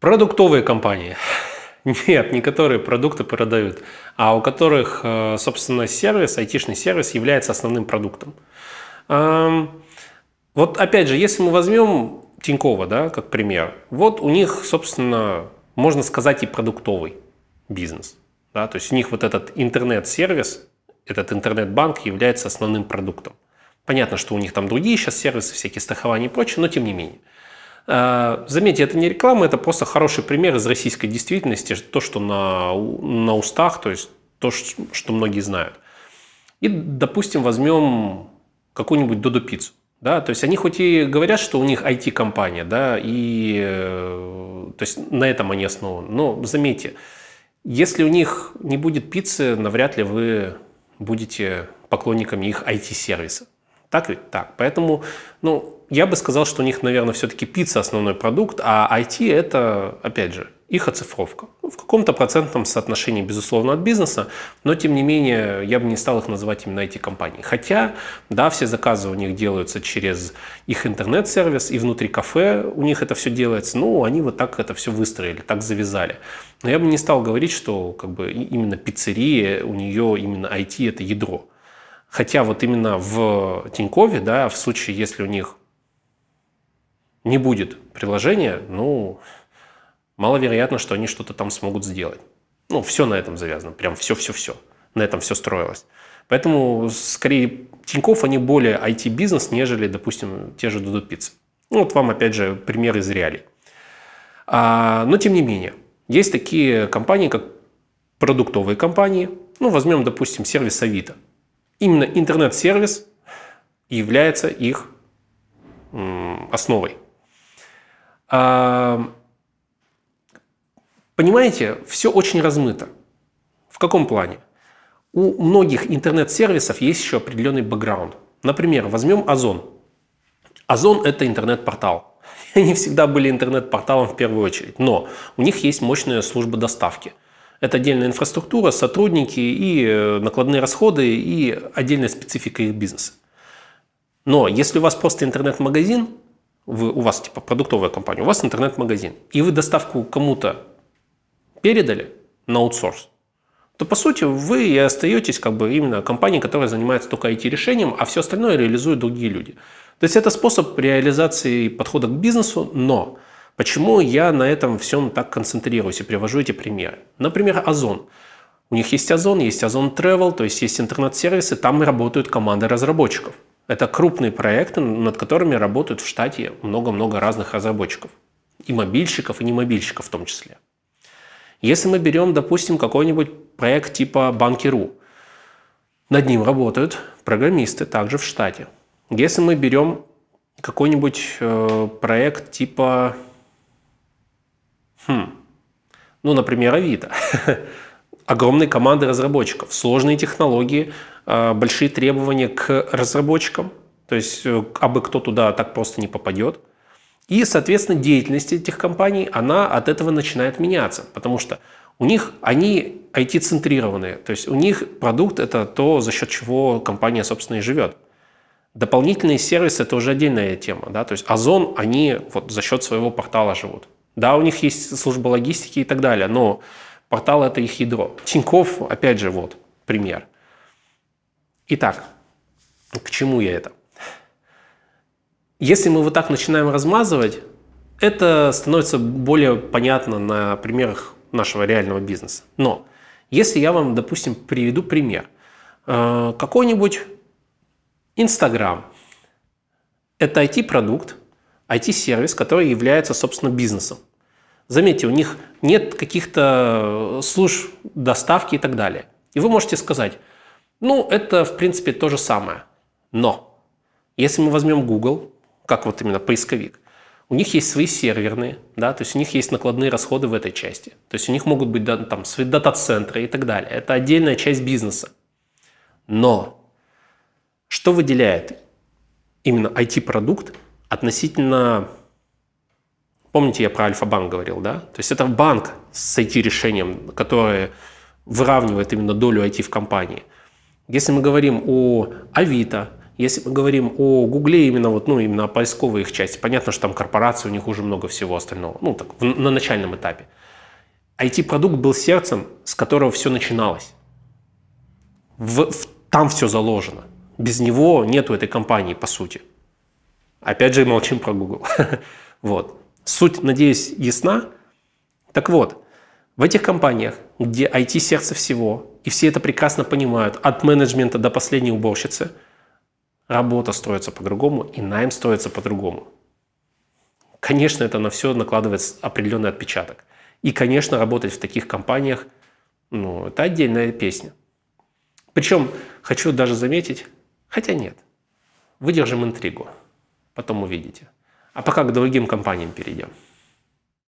Продуктовые компании. Нет, не которые продукты продают, а у которых, э, собственно, сервис, айтишный сервис является основным продуктом. Вот опять же, если мы возьмем Тинькова, да, как пример, вот у них, собственно, можно сказать и продуктовый бизнес. Да, то есть у них вот этот интернет-сервис, этот интернет-банк является основным продуктом. Понятно, что у них там другие сейчас сервисы, всякие страхования и прочее, но тем не менее. А, заметьте, это не реклама, это просто хороший пример из российской действительности, то, что на, на устах, то есть то, что многие знают. И, допустим, возьмем какую-нибудь Додо Пиццу. Да, то есть они хоть и говорят, что у них IT-компания, да, и э, то есть на этом они основаны. Но заметьте, если у них не будет пиццы, навряд ли вы будете поклонниками их IT-сервиса. Так ведь? Так. Поэтому, ну, я бы сказал, что у них, наверное, все-таки пицца основной продукт, а IT – это, опять же, их оцифровка. Ну, в каком-то процентном соотношении, безусловно, от бизнеса, но, тем не менее, я бы не стал их называть именно it компании. Хотя, да, все заказы у них делаются через их интернет-сервис, и внутри кафе у них это все делается. но ну, они вот так это все выстроили, так завязали. Но я бы не стал говорить, что как бы, именно пиццерия, у нее именно IT – это ядро. Хотя вот именно в Тинькове, да, в случае, если у них не будет приложения, ну, маловероятно, что они что-то там смогут сделать. Ну, все на этом завязано, прям все-все-все. На этом все строилось. Поэтому, скорее, Тинькофф, они более IT-бизнес, нежели, допустим, те же Дуду Пицца. Ну, вот вам, опять же, пример из реалий. А, но, тем не менее, есть такие компании, как продуктовые компании. Ну, возьмем, допустим, сервис Авито. Именно интернет-сервис является их основой. Понимаете, все очень размыто. В каком плане? У многих интернет-сервисов есть еще определенный бэкграунд. Например, возьмем Озон. Озон – это интернет-портал. Они всегда были интернет-порталом в первую очередь, но у них есть мощная служба доставки. Это отдельная инфраструктура, сотрудники и э, накладные расходы, и отдельная специфика их бизнеса. Но если у вас просто интернет-магазин, вы, у вас типа продуктовая компания, у вас интернет-магазин, и вы доставку кому-то передали на аутсорс, то по сути вы и остаетесь как бы именно компанией, которая занимается только IT-решением, а все остальное реализуют другие люди. То есть это способ реализации подхода к бизнесу, но почему я на этом всем так концентрируюсь и привожу эти примеры? Например, Озон. У них есть Озон, есть Озон Travel, то есть есть интернет-сервисы, там и работают команды разработчиков. Это крупные проекты, над которыми работают в штате много-много разных разработчиков. И мобильщиков, и не мобильщиков в том числе. Если мы берем, допустим, какой-нибудь проект типа Банкиру, над ним работают программисты также в штате. Если мы берем какой-нибудь э, проект типа, хм, ну, например, Авито, огромной команды разработчиков, сложные технологии, а, большие требования к разработчикам, то есть э, абы кто туда так просто не попадет. И, соответственно, деятельность этих компаний, она от этого начинает меняться, потому что у них они IT-центрированные, то есть у них продукт – это то, за счет чего компания, собственно, и живет. Дополнительные сервисы – это уже отдельная тема. Да? То есть Озон, они вот за счет своего портала живут. Да, у них есть служба логистики и так далее, но Портал – это их ядро. Тиньков, опять же, вот пример. Итак, ну, к чему я это? Если мы вот так начинаем размазывать, это становится более понятно на примерах нашего реального бизнеса. Но если я вам, допустим, приведу пример. Э, какой-нибудь Инстаграм – это IT-продукт, IT-сервис, который является, собственно, бизнесом. Заметьте, у них нет каких-то э, служб доставки и так далее. И вы можете сказать, ну, это, в принципе, то же самое. Но если мы возьмем Google, как вот именно поисковик, у них есть свои серверные, да, то есть у них есть накладные расходы в этой части. То есть у них могут быть да, там свои дата-центры и так далее. Это отдельная часть бизнеса. Но что выделяет именно IT-продукт относительно Помните, я про Альфа-банк говорил, да? То есть это банк с IT-решением, которое выравнивает именно долю IT в компании. Если мы говорим о Авито, если мы говорим о Гугле, именно вот, ну, именно о поисковой их части, понятно, что там корпорации, у них уже много всего остального, ну, так, в, на начальном этапе. IT-продукт был сердцем, с которого все начиналось. В, в, там все заложено. Без него нету этой компании, по сути. Опять же, молчим про Google. вот. Суть, надеюсь, ясна? Так вот, в этих компаниях, где IT сердце всего, и все это прекрасно понимают, от менеджмента до последней уборщицы, работа строится по-другому и найм строится по-другому. Конечно, это на все накладывает определенный отпечаток. И, конечно, работать в таких компаниях, ну, это отдельная песня. Причем, хочу даже заметить, хотя нет, выдержим интригу, потом увидите – а пока к другим компаниям перейдем.